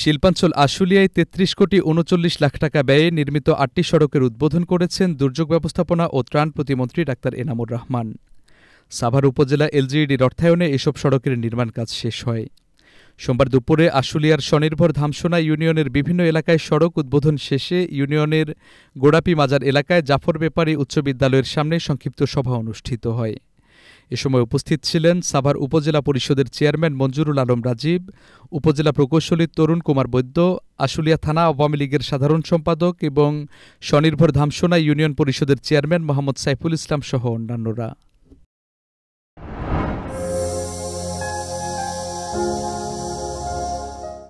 শিল্পাঞ্চল আশুলিয়ায় ৩৩ কোটি উনচল্লিশ লাখ টাকা ব্যয়ে নির্মিত আটটি সড়কের উদ্বোধন করেছেন দুর্যোগ ব্যবস্থাপনা ও ত্রাণ প্রতিমন্ত্রী ডাক্তার এনামুর রহমান সাভার উপজেলা এলজিইডির অর্থায়নে এসব সড়কের নির্মাণ কাজ শেষ হয় সোমবার দুপুরে আশুলিয়ার স্বনির্ভর ধামসোনা ইউনিয়নের বিভিন্ন এলাকায় সড়ক উদ্বোধন শেষে ইউনিয়নের গোড়াপি মাজার এলাকায় জাফর বেপারি উচ্চ বিদ্যালয়ের সামনে সংক্ষিপ্ত সভা অনুষ্ঠিত হয় এ সময় উপস্থিত ছিলেন সাভার উপজেলা পরিষদের চেয়ারম্যান মঞ্জুরুল আলম রাজীব উপজেলা প্রকৌশলী তরুণ কুমার বৈদ্য আশুলিয়া থানা আওয়ামী লীগের সাধারণ সম্পাদক এবং স্বনির্ভর ধামসোনা ইউনিয়ন পরিষদের চেয়ারম্যান মোহাম্মদ সাইফুল ইসলাম সহ অন্যান্যরা